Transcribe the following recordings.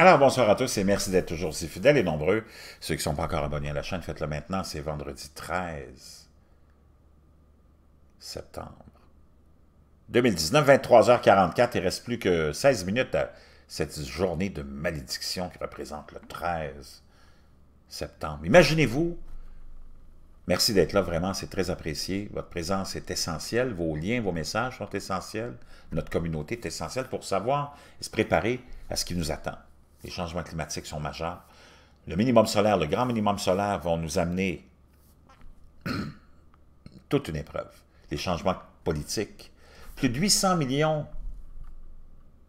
Alors, bonsoir à tous et merci d'être toujours si fidèles et nombreux. Ceux qui ne sont pas encore abonnés à la chaîne, faites-le maintenant. C'est vendredi 13 septembre 2019, 23h44. Il reste plus que 16 minutes à cette journée de malédiction qui représente le 13 septembre. Imaginez-vous, merci d'être là, vraiment, c'est très apprécié. Votre présence est essentielle, vos liens, vos messages sont essentiels, notre communauté est essentielle pour savoir et se préparer à ce qui nous attend. Les changements climatiques sont majeurs. Le minimum solaire, le grand minimum solaire vont nous amener toute une épreuve. Les changements politiques. Plus de 800 millions,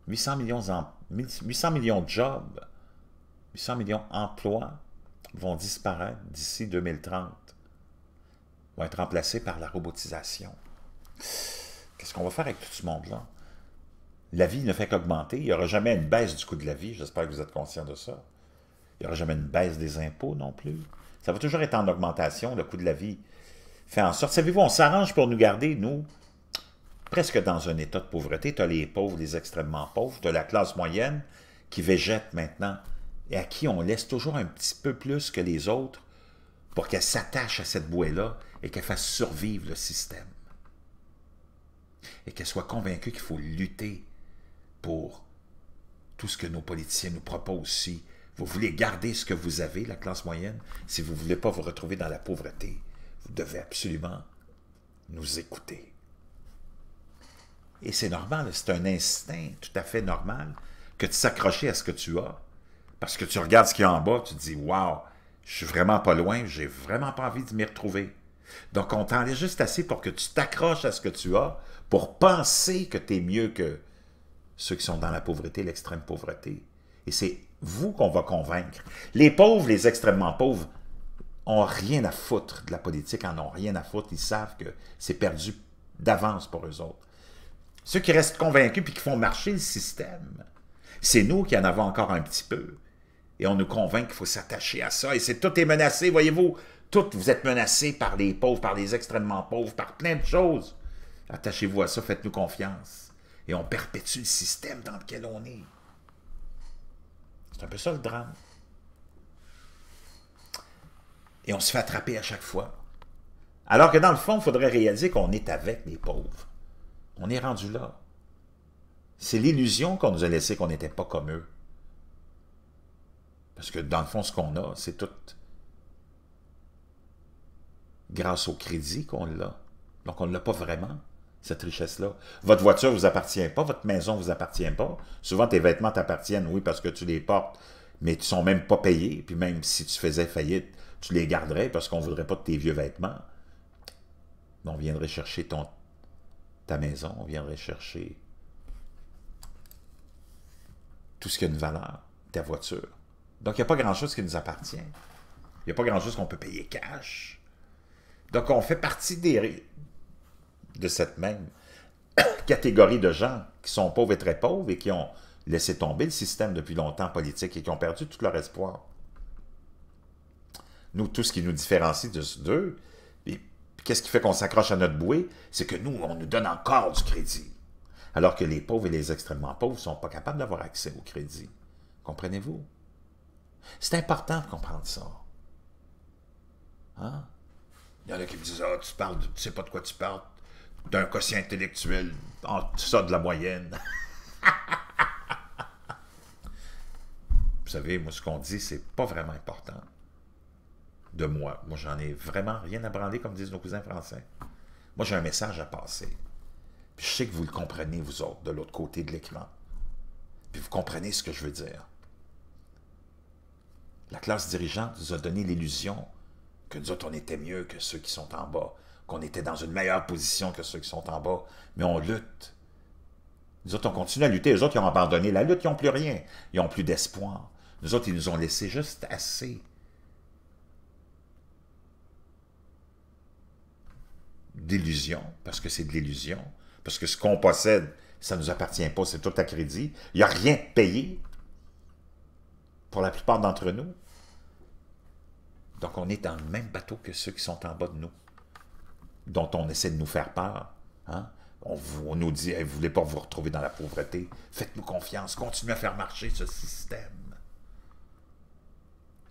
800 millions, en, millions de jobs, 800 millions d'emplois vont disparaître d'ici 2030, vont être remplacés par la robotisation. Qu'est-ce qu'on va faire avec tout ce monde-là? La vie ne fait qu'augmenter. Il n'y aura jamais une baisse du coût de la vie. J'espère que vous êtes conscient de ça. Il n'y aura jamais une baisse des impôts non plus. Ça va toujours être en augmentation, le coût de la vie. Fait en sorte, savez-vous, on s'arrange pour nous garder, nous, presque dans un état de pauvreté. Tu as les pauvres, les extrêmement pauvres, tu as la classe moyenne qui végète maintenant et à qui on laisse toujours un petit peu plus que les autres pour qu'elle s'attache à cette bouée-là et qu'elle fasse survivre le système. Et qu'elle soit convaincue qu'il faut lutter pour tout ce que nos politiciens nous proposent aussi. Vous voulez garder ce que vous avez, la classe moyenne, si vous ne voulez pas vous retrouver dans la pauvreté. Vous devez absolument nous écouter. Et c'est normal, c'est un instinct tout à fait normal que de s'accrocher à ce que tu as, parce que tu regardes ce qu'il y a en bas, tu te dis « Wow, je suis vraiment pas loin, j'ai vraiment pas envie de m'y retrouver. » Donc, on t'en est juste assez pour que tu t'accroches à ce que tu as, pour penser que tu es mieux que ceux qui sont dans la pauvreté, l'extrême pauvreté. Et c'est vous qu'on va convaincre. Les pauvres, les extrêmement pauvres, ont rien à foutre de la politique, en ont rien à foutre. Ils savent que c'est perdu d'avance pour eux autres. Ceux qui restent convaincus puis qui font marcher le système, c'est nous qui en avons encore un petit peu. Et on nous convainc qu'il faut s'attacher à ça. Et c'est tout est menacé, voyez-vous. Tout, vous êtes menacés par les pauvres, par les extrêmement pauvres, par plein de choses. Attachez-vous à ça, faites-nous confiance et on perpétue le système dans lequel on est. C'est un peu ça le drame. Et on se fait attraper à chaque fois. Alors que dans le fond, il faudrait réaliser qu'on est avec les pauvres. On est rendu là. C'est l'illusion qu'on nous a laissée qu'on n'était pas comme eux. Parce que dans le fond, ce qu'on a, c'est tout grâce au crédit qu'on l'a. Donc on ne l'a pas vraiment cette richesse-là. Votre voiture ne vous appartient pas, votre maison ne vous appartient pas. Souvent, tes vêtements t'appartiennent, oui, parce que tu les portes, mais tu ne sont même pas payés. Puis même si tu faisais faillite, tu les garderais parce qu'on ne voudrait pas de tes vieux vêtements. On viendrait chercher ton, ta maison, on viendrait chercher tout ce qui a une valeur, ta voiture. Donc, il n'y a pas grand-chose qui nous appartient. Il n'y a pas grand-chose qu'on peut payer cash. Donc, on fait partie des, de cette même catégorie de gens qui sont pauvres et très pauvres et qui ont laissé tomber le système depuis longtemps politique et qui ont perdu tout leur espoir. Nous, tout ce qui nous différencie de ceux d'eux, et qu'est-ce qui fait qu'on s'accroche à notre bouée? C'est que nous, on nous donne encore du crédit. Alors que les pauvres et les extrêmement pauvres ne sont pas capables d'avoir accès au crédit. Comprenez-vous? C'est important de comprendre ça. Hein? Il y en a qui me disent ah, tu parles, tu sais pas de quoi tu parles, d'un quotient intellectuel en ça de la moyenne. Vous savez, moi, ce qu'on dit, c'est pas vraiment important. De moi. Moi, j'en ai vraiment rien à branler comme disent nos cousins français. Moi, j'ai un message à passer. Puis je sais que vous le comprenez, vous autres, de l'autre côté de l'écran. Puis vous comprenez ce que je veux dire. La classe dirigeante nous a donné l'illusion que nous autres, on était mieux que ceux qui sont en bas qu'on était dans une meilleure position que ceux qui sont en bas, mais on lutte. Nous autres, on continue à lutter. Les autres, ils ont abandonné la lutte, ils n'ont plus rien. Ils n'ont plus d'espoir. Nous autres, ils nous ont laissé juste assez. D'illusion, parce que c'est de l'illusion. Parce que ce qu'on possède, ça ne nous appartient pas, c'est tout à crédit. Il n'y a rien de payé pour la plupart d'entre nous. Donc, on est dans le même bateau que ceux qui sont en bas de nous dont on essaie de nous faire peur. Hein? On, nous dit, vous ne voulez pas vous retrouver dans la pauvreté, faites-nous confiance, continuez à faire marcher ce système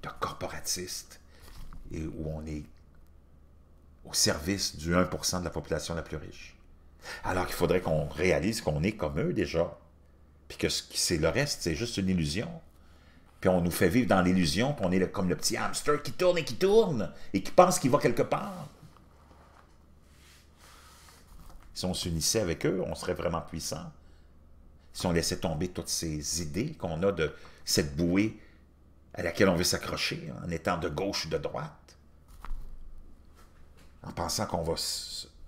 de corporatistes et où on est au service du 1% de la population la plus riche. Alors qu'il faudrait qu'on réalise qu'on est comme eux déjà, puis que c'est le reste, c'est juste une illusion. Puis on nous fait vivre dans l'illusion on est comme le petit hamster qui tourne et qui tourne et qui pense qu'il va quelque part. Si on s'unissait avec eux, on serait vraiment puissant. Si on laissait tomber toutes ces idées qu'on a de cette bouée à laquelle on veut s'accrocher, en étant de gauche ou de droite, en pensant qu'on va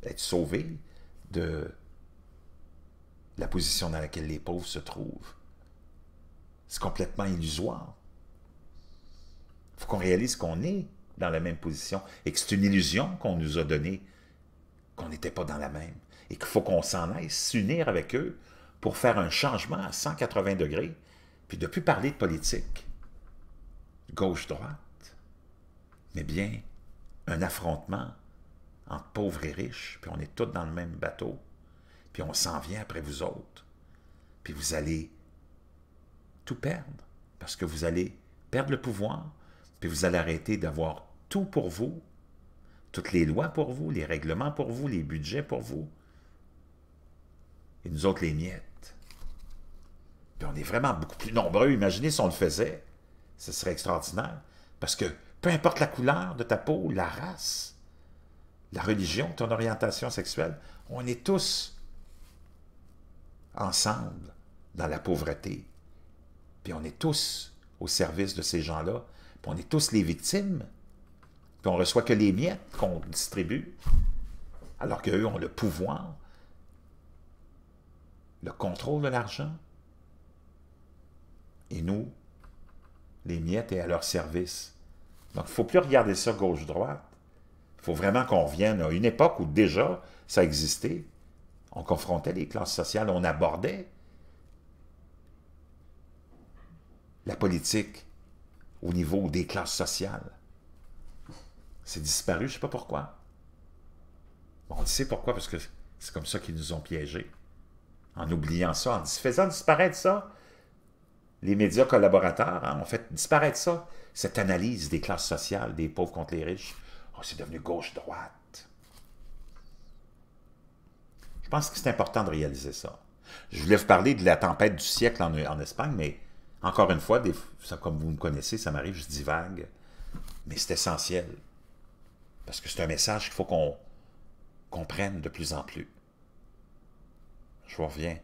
être sauvé de la position dans laquelle les pauvres se trouvent. C'est complètement illusoire. Il faut qu'on réalise qu'on est dans la même position et que c'est une illusion qu'on nous a donnée, qu'on n'était pas dans la même et qu'il faut qu'on s'en aille s'unir avec eux pour faire un changement à 180 degrés, puis de plus parler de politique gauche-droite, mais bien un affrontement entre pauvres et riches, puis on est tous dans le même bateau, puis on s'en vient après vous autres, puis vous allez tout perdre, parce que vous allez perdre le pouvoir, puis vous allez arrêter d'avoir tout pour vous, toutes les lois pour vous, les règlements pour vous, les budgets pour vous, et nous autres les miettes. Puis on est vraiment beaucoup plus nombreux. Imaginez si on le faisait. Ce serait extraordinaire. Parce que peu importe la couleur de ta peau, la race, la religion, ton orientation sexuelle, on est tous ensemble dans la pauvreté. Puis on est tous au service de ces gens-là. Puis on est tous les victimes. Puis on reçoit que les miettes qu'on distribue, alors qu'eux ont le pouvoir le contrôle de l'argent. Et nous, les miettes et à leur service. Donc, il ne faut plus regarder ça gauche-droite. Il faut vraiment qu'on revienne à une époque où déjà ça existait. On confrontait les classes sociales, on abordait la politique au niveau des classes sociales. C'est disparu, je ne sais pas pourquoi. On sait pourquoi, parce que c'est comme ça qu'ils nous ont piégés en oubliant ça, en faisant disparaître ça. Les médias collaborateurs ont hein, fait disparaître ça, cette analyse des classes sociales, des pauvres contre les riches. Oh, c'est devenu gauche-droite. Je pense que c'est important de réaliser ça. Je voulais vous parler de la tempête du siècle en, Espagne, mais encore une fois, ça, comme vous me connaissez, ça m'arrive, je divague, mais c'est essentiel. Parce que c'est un message qu'il faut qu'on comprenne de plus en plus. Je vous reviens.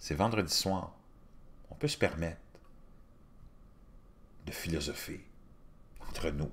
C'est vendredi soir. On peut se permettre de philosopher entre nous.